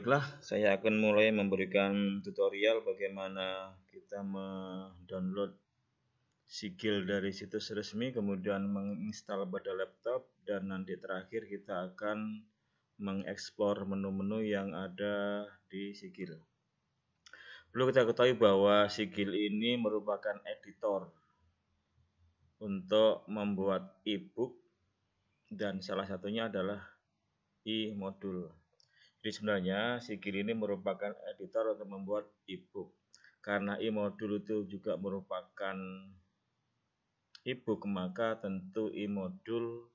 baiklah saya akan mulai memberikan tutorial bagaimana kita mendownload sigil dari situs resmi kemudian menginstal pada laptop dan nanti terakhir kita akan mengeksplor menu-menu yang ada di sigil perlu kita ketahui bahwa sigil ini merupakan editor untuk membuat e-book dan salah satunya adalah e-modul jadi sebenarnya Sigil ini merupakan editor untuk membuat ebook. Karena e-modul itu juga merupakan ebook, maka tentu e-modul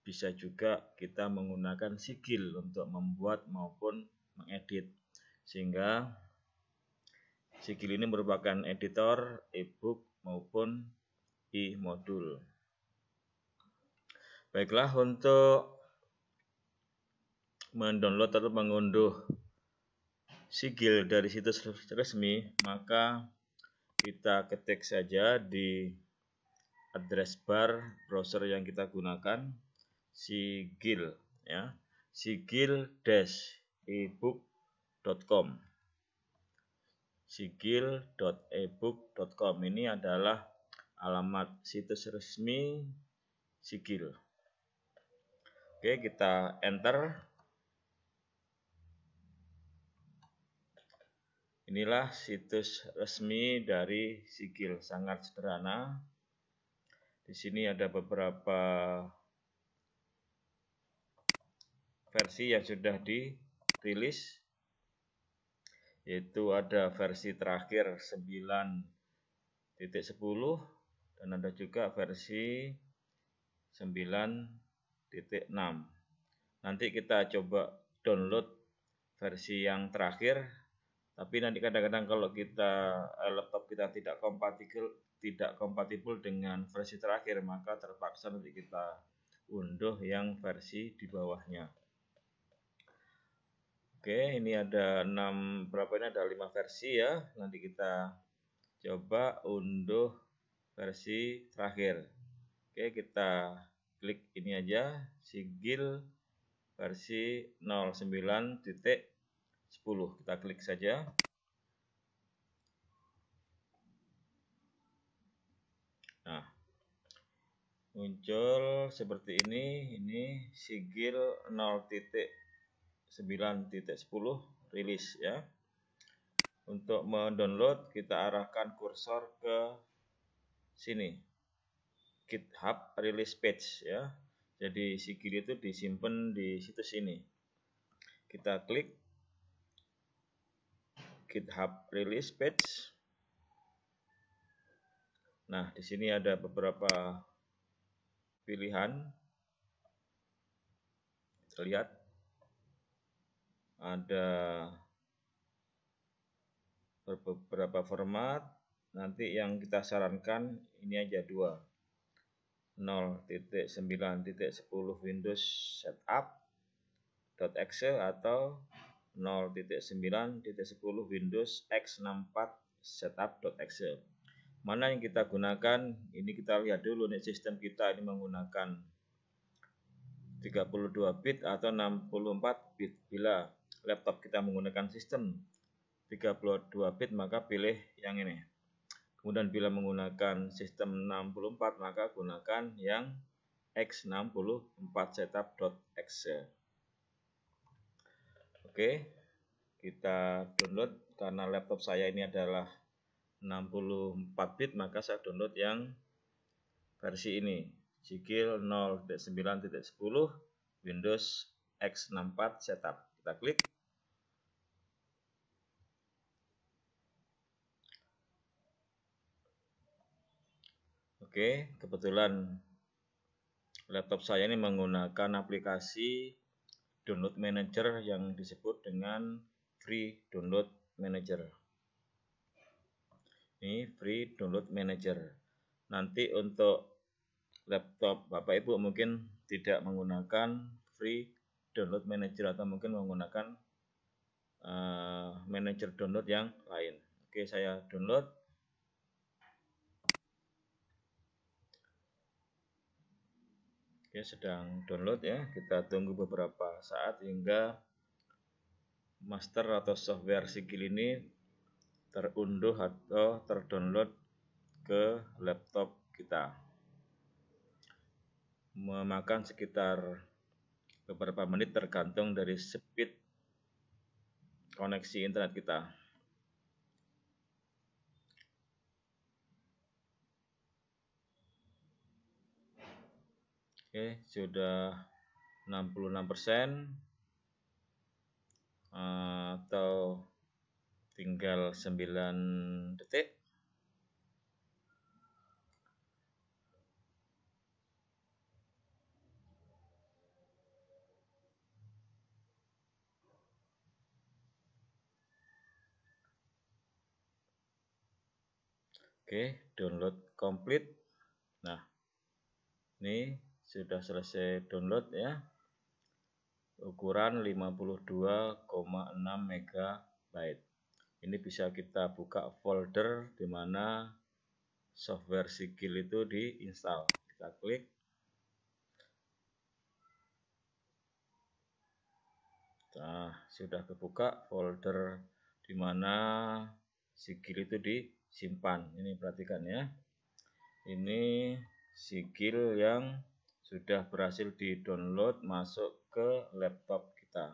bisa juga kita menggunakan Sigil untuk membuat maupun mengedit. Sehingga Sigil ini merupakan editor ebook maupun e-modul. Baiklah untuk mendownload atau mengunduh sigil dari situs resmi, maka kita ketik saja di address bar browser yang kita gunakan sigil ya sigil dash ebook.com sigil.ebook.com ini adalah alamat situs resmi sigil oke kita enter Inilah situs resmi dari Sigil, sangat sederhana. Di sini ada beberapa versi yang sudah dirilis yaitu ada versi terakhir 9.10 dan ada juga versi 9.6 nanti kita coba download versi yang terakhir tapi nanti kadang-kadang kalau kita eh, laptop kita tidak kompatibel tidak kompatibel dengan versi terakhir maka terpaksa nanti kita unduh yang versi di bawahnya. Oke, ini ada 6 berapa ini ada 5 versi ya. Nanti kita coba unduh versi terakhir. Oke, kita klik ini aja sigil versi 09 titik 10. Kita klik saja. Nah, muncul seperti ini. Ini sigil 0.9.10 rilis ya. Untuk mendownload kita arahkan kursor ke sini. GitHub release page ya. Jadi sigil itu disimpan di situs ini. Kita klik GitHub release page. Nah, di sini ada beberapa pilihan. Kita lihat. Ada beberapa format. Nanti yang kita sarankan ini aja dua. 0.9.10 Windows Setup .exe atau 0.9.10 Windows X64 setup.exe. Mana yang kita gunakan? Ini kita lihat dulu nih sistem kita ini menggunakan 32 bit atau 64 bit. Bila laptop kita menggunakan sistem 32 bit maka pilih yang ini. Kemudian bila menggunakan sistem 64 maka gunakan yang X64 setup.exe. Oke, kita download karena laptop saya ini adalah 64 bit maka saya download yang versi ini Jigil 0.9.10 Windows X64 Setup kita klik Oke kebetulan laptop saya ini menggunakan aplikasi download manager yang disebut dengan free download manager ini free download manager nanti untuk laptop Bapak Ibu mungkin tidak menggunakan free download manager atau mungkin menggunakan uh, manager download yang lain oke saya download Oke, sedang download ya. Kita tunggu beberapa saat hingga master atau software sigil ini terunduh atau terdownload ke laptop kita. Memakan sekitar beberapa menit tergantung dari speed koneksi internet kita. Oke, okay, sudah 66% persen. Uh, atau tinggal 9 detik. Oke, okay, download complete. Nah, ini sudah selesai download ya ukuran 52,6 MB ini bisa kita buka folder di mana software sikil itu diinstal kita klik nah sudah kebuka folder di mana sikil itu disimpan ini perhatikan ya ini sikil yang sudah berhasil di-download masuk ke laptop kita.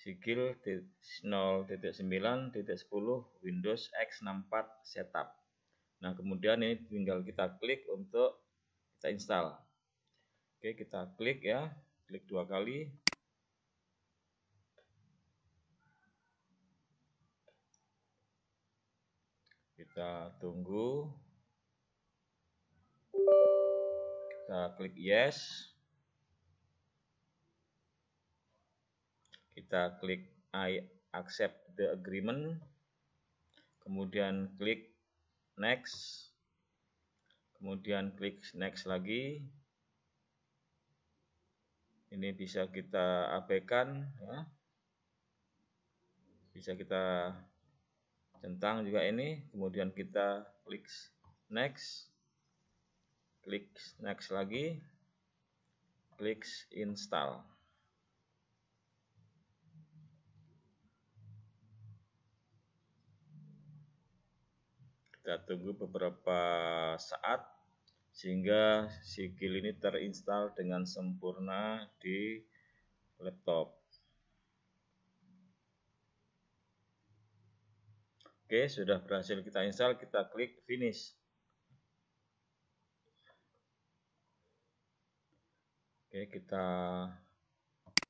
Sigil 0.9.10 Windows X64 Setup. Nah, kemudian ini tinggal kita klik untuk kita install. Oke, kita klik ya. Klik dua kali. Kita tunggu Kita klik yes. Kita klik I accept the agreement. Kemudian klik next. Kemudian klik next lagi. Ini bisa kita abaikan ya. Bisa kita centang juga ini. Kemudian kita klik next klik next lagi klik install kita tunggu beberapa saat sehingga sigil ini terinstall dengan sempurna di laptop oke sudah berhasil kita install kita klik finish Oke, kita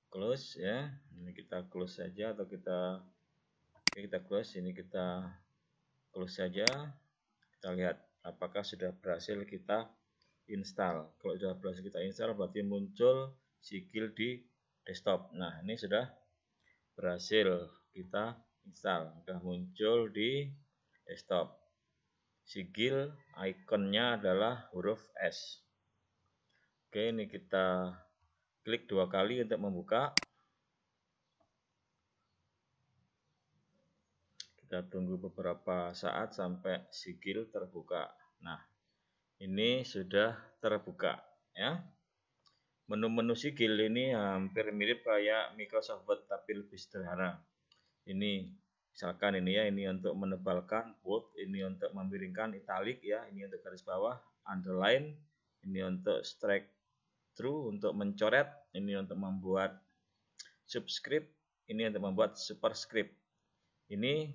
close ya. Ini kita close saja atau kita oke, kita close ini kita close saja. Kita lihat apakah sudah berhasil kita install. Kalau sudah berhasil kita install berarti muncul sigil di desktop. Nah, ini sudah berhasil kita install. Sudah muncul di desktop. Sigil ikonnya adalah huruf S. Oke, ini kita klik dua kali untuk membuka. Kita tunggu beberapa saat sampai sigil terbuka. Nah, ini sudah terbuka ya. Menu-menu sigil ini hampir mirip kayak Microsoft Word tapi lebih sederhana. Ini misalkan ini ya, ini untuk menebalkan bold, ini untuk memiringkan Italic. ya, ini untuk garis bawah, underline, ini untuk strike through, untuk mencoret ini untuk membuat subscript ini untuk membuat superscript ini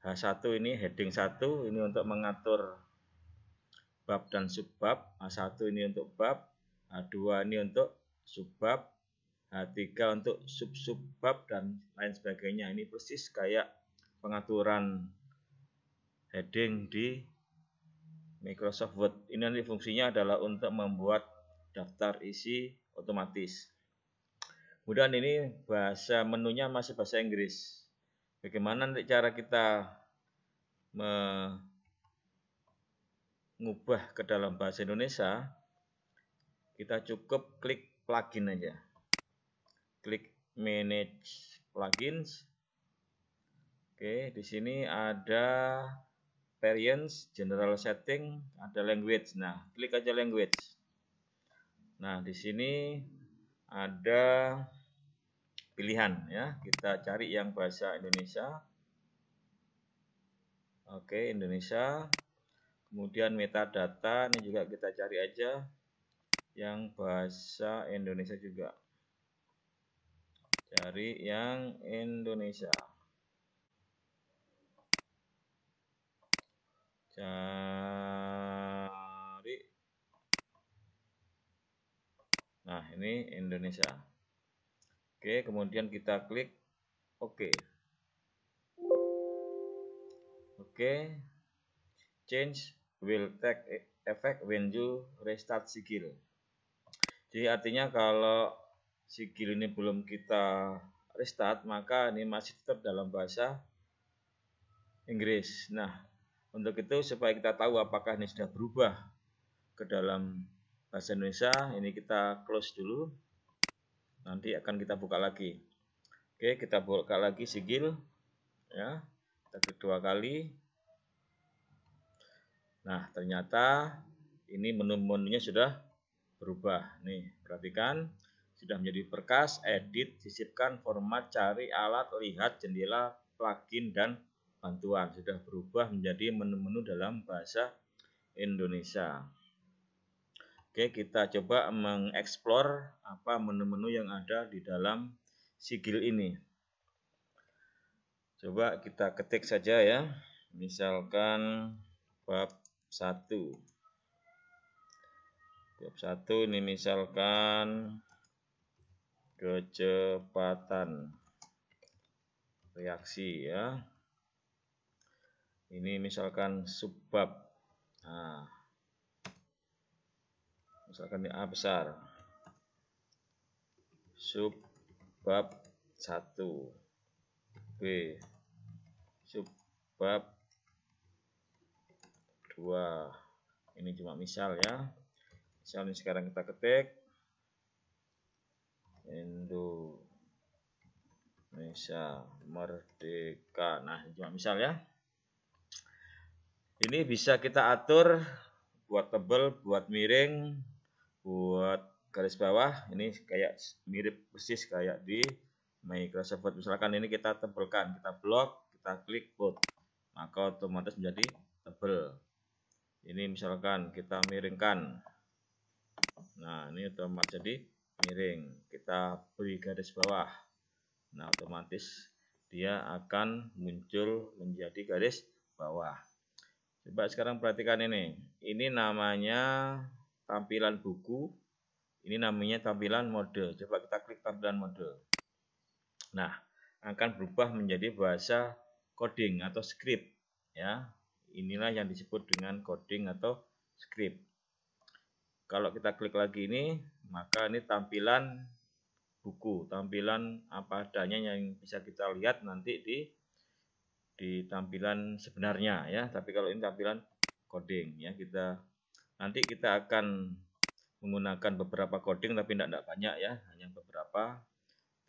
H1 ini heading 1 ini untuk mengatur bab dan subbab H1 ini untuk bab H2 ini untuk subbab H3 untuk sub subbab dan lain sebagainya ini persis kayak pengaturan heading di Microsoft Word. Ini nanti fungsinya adalah untuk membuat daftar isi otomatis. Kemudian ini bahasa menunya masih bahasa Inggris. Bagaimana nanti cara kita mengubah ke dalam bahasa Indonesia? Kita cukup klik plugin aja. Klik manage plugins. Oke, di sini ada Experience, General Setting, ada Language. Nah, klik aja Language. Nah, di sini ada pilihan ya. Kita cari yang bahasa Indonesia. Oke, Indonesia. Kemudian metadata ini juga kita cari aja yang bahasa Indonesia juga. Cari yang Indonesia. cari nah ini Indonesia oke kemudian kita klik oke oke change will take effect when you restart sigil jadi artinya kalau sigil ini belum kita restart maka ini masih tetap dalam bahasa Inggris nah untuk itu supaya kita tahu apakah ini sudah berubah ke dalam bahasa Indonesia, ini kita close dulu. Nanti akan kita buka lagi. Oke, kita buka lagi sigil ya. Kita klik dua kali. Nah, ternyata ini menu-menunya sudah berubah. Nih, perhatikan sudah menjadi berkas, edit, sisipkan format, cari alat, lihat jendela, plugin dan bantuan sudah berubah menjadi menu-menu dalam bahasa Indonesia. Oke, kita coba mengeksplor apa menu-menu yang ada di dalam sigil ini. Coba kita ketik saja ya. Misalkan bab 1. Bab 1 ini misalkan kecepatan reaksi ya ini misalkan subbab nah, misalkan ini A besar subbab 1 B subbab 2 ini cuma misal ya misalnya sekarang kita ketik Indonesia merdeka nah cuma misal ya ini bisa kita atur buat tebel, buat miring, buat garis bawah. Ini kayak mirip persis kayak di Microsoft Word. Misalkan ini kita tebelkan, kita blok, kita klik bold. Maka otomatis menjadi tebel. Ini misalkan kita miringkan. Nah, ini otomatis jadi miring. Kita beri garis bawah. Nah, otomatis dia akan muncul menjadi garis bawah. Coba sekarang perhatikan ini. Ini namanya tampilan buku. Ini namanya tampilan mode. Coba kita klik tampilan mode. Nah, akan berubah menjadi bahasa coding atau script ya. Inilah yang disebut dengan coding atau script. Kalau kita klik lagi ini, maka ini tampilan buku, tampilan apa adanya yang bisa kita lihat nanti di di tampilan sebenarnya ya tapi kalau ini tampilan coding ya kita nanti kita akan menggunakan beberapa coding tapi tidak, banyak ya hanya beberapa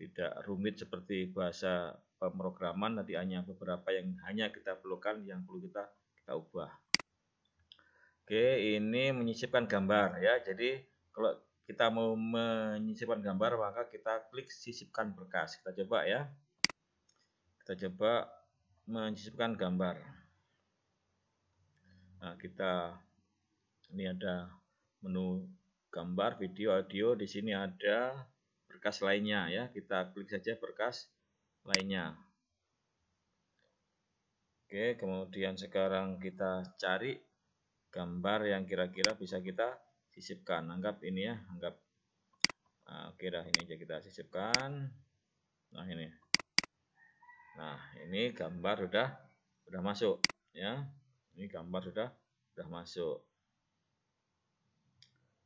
tidak rumit seperti bahasa pemrograman nanti hanya beberapa yang hanya kita perlukan yang perlu kita kita ubah oke ini menyisipkan gambar ya jadi kalau kita mau menyisipkan gambar maka kita klik sisipkan berkas kita coba ya kita coba menyisipkan gambar. Nah, kita ini ada menu gambar, video, audio. Di sini ada berkas lainnya ya. Kita klik saja berkas lainnya. Oke, kemudian sekarang kita cari gambar yang kira-kira bisa kita sisipkan. Anggap ini ya, anggap Nah, oke dah ini aja kita sisipkan. Nah ini. Nah, ini gambar sudah sudah masuk ya. Ini gambar sudah sudah masuk.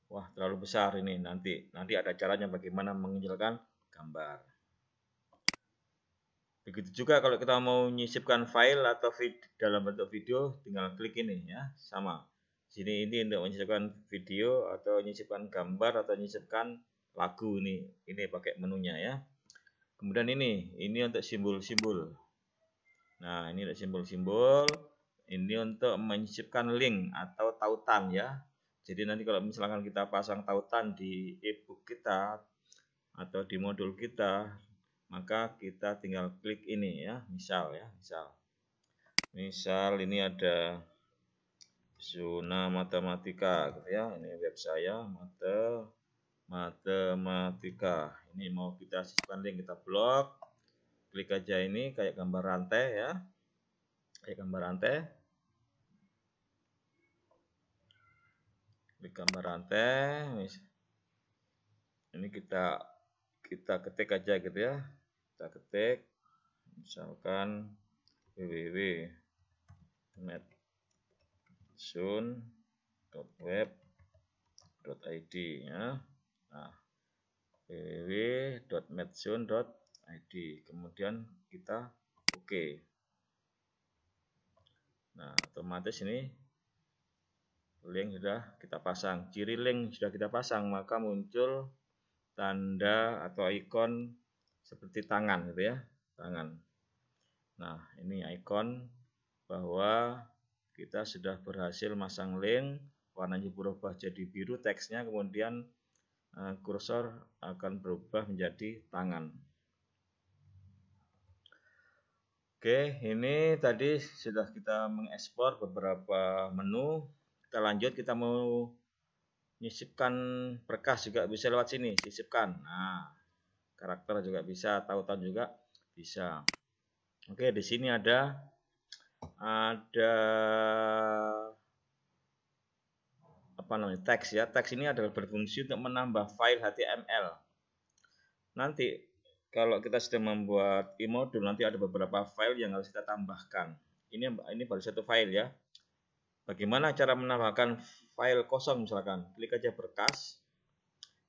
Wah, terlalu besar ini nanti. Nanti ada caranya bagaimana mengecilkan gambar. Begitu juga kalau kita mau menyisipkan file atau vid dalam bentuk video, tinggal klik ini ya, sama. Sini ini untuk menyisipkan video atau menyisipkan gambar atau menyisipkan lagu ini. Ini pakai menunya ya. Kemudian ini, ini untuk simbol-simbol. Nah, ini untuk simbol-simbol. Ini untuk menyisipkan link atau tautan ya. Jadi nanti kalau misalkan kita pasang tautan di ebook kita atau di modul kita, maka kita tinggal klik ini ya, misal ya, misal. Misal ini ada zona matematika gitu ya. Ini web saya, mata matematika. Ini mau kita sisipkan link, kita blok. Klik aja ini kayak gambar rantai ya. Kayak gambar rantai. Klik gambar rantai. Ini kita kita ketik aja gitu ya. Kita ketik misalkan www soon.web.id ya. Nah, www.medzone.id. Kemudian kita oke. Okay. Nah, otomatis ini link sudah kita pasang. Ciri link sudah kita pasang, maka muncul tanda atau ikon seperti tangan gitu ya, tangan. Nah, ini ikon bahwa kita sudah berhasil masang link, warnanya berubah jadi biru teksnya, kemudian Eh, kursor akan berubah menjadi tangan. Oke, ini tadi sudah kita mengekspor beberapa menu. Kita lanjut, kita mau nyisipkan berkas juga bisa lewat sini, sisipkan. Nah, karakter juga bisa, tautan juga bisa. Oke, di sini ada ada apa namanya teks ya teks ini adalah berfungsi untuk menambah file HTML nanti kalau kita sudah membuat e-modul nanti ada beberapa file yang harus kita tambahkan ini ini baru satu file ya bagaimana cara menambahkan file kosong misalkan klik aja berkas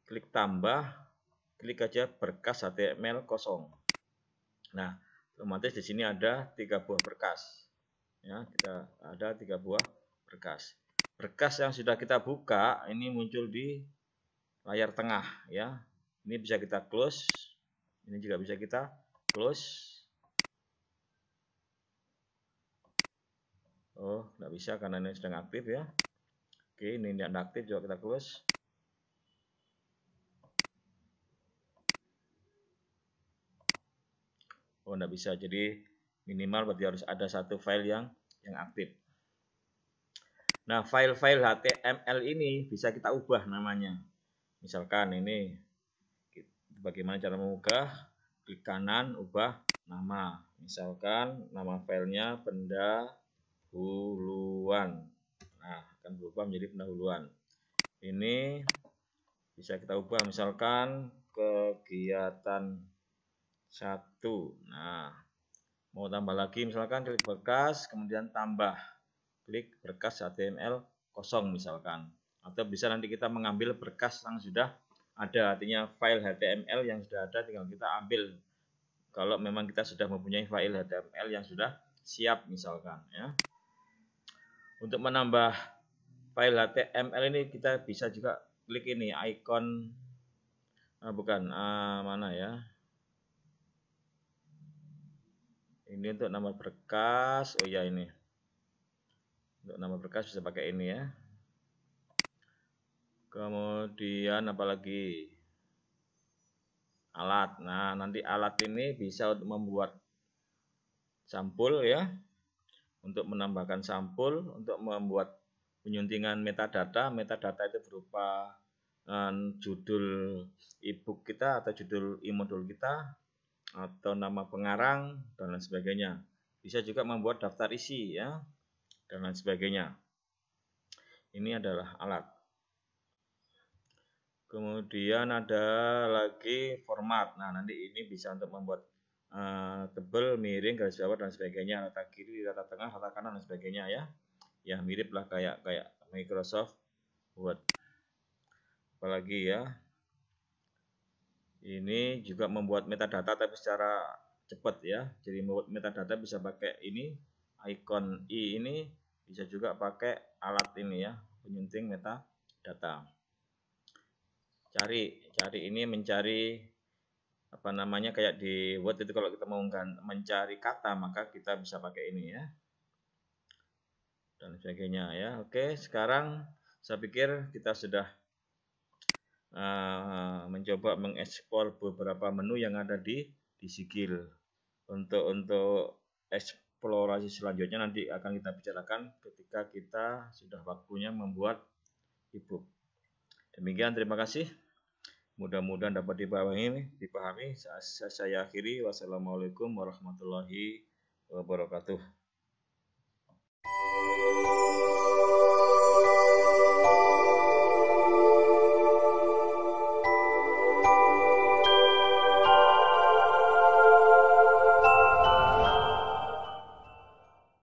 klik tambah klik aja berkas HTML kosong nah otomatis di sini ada tiga buah berkas ya kita ada tiga buah berkas berkas yang sudah kita buka ini muncul di layar tengah ya ini bisa kita close ini juga bisa kita close oh nggak bisa karena ini sedang aktif ya oke ini tidak aktif juga kita close oh nggak bisa jadi minimal berarti harus ada satu file yang yang aktif Nah, file-file HTML ini bisa kita ubah namanya. Misalkan ini bagaimana cara mengubah? Klik kanan, ubah nama. Misalkan nama filenya pendahuluan. Nah, akan berubah menjadi pendahuluan. Ini bisa kita ubah misalkan kegiatan satu. Nah, mau tambah lagi misalkan klik bekas kemudian tambah klik berkas HTML kosong misalkan. Atau bisa nanti kita mengambil berkas yang sudah ada, artinya file HTML yang sudah ada tinggal kita ambil. Kalau memang kita sudah mempunyai file HTML yang sudah siap misalkan ya. Untuk menambah file HTML ini kita bisa juga klik ini icon ah, bukan ah, mana ya ini untuk nama berkas oh ya ini untuk nama berkas bisa pakai ini ya. Kemudian apalagi alat. Nah, nanti alat ini bisa untuk membuat sampul ya. Untuk menambahkan sampul, untuk membuat penyuntingan metadata. Metadata itu berupa um, judul ebook kita atau judul e-modul kita atau nama pengarang dan lain sebagainya. Bisa juga membuat daftar isi ya dan lain sebagainya. Ini adalah alat. Kemudian ada lagi format. Nah, nanti ini bisa untuk membuat uh, tebel, miring, garis bawah dan sebagainya, rata kiri, rata tengah, rata kanan dan sebagainya ya. Ya, mirip lah kayak kayak Microsoft Word. Apalagi ya. Ini juga membuat metadata tapi secara cepat ya. Jadi membuat metadata bisa pakai ini icon i ini bisa juga pakai alat ini ya penyunting meta data cari cari ini mencari apa namanya kayak di Word itu kalau kita mau mencari kata maka kita bisa pakai ini ya dan sebagainya ya oke sekarang saya pikir kita sudah uh, mencoba mengekspor beberapa menu yang ada di di sigil untuk untuk ekspor eksplorasi selanjutnya nanti akan kita bicarakan ketika kita sudah waktunya membuat ebook. Demikian terima kasih. Mudah-mudahan dapat dipahami, dipahami. Saya akhiri wassalamualaikum warahmatullahi wabarakatuh.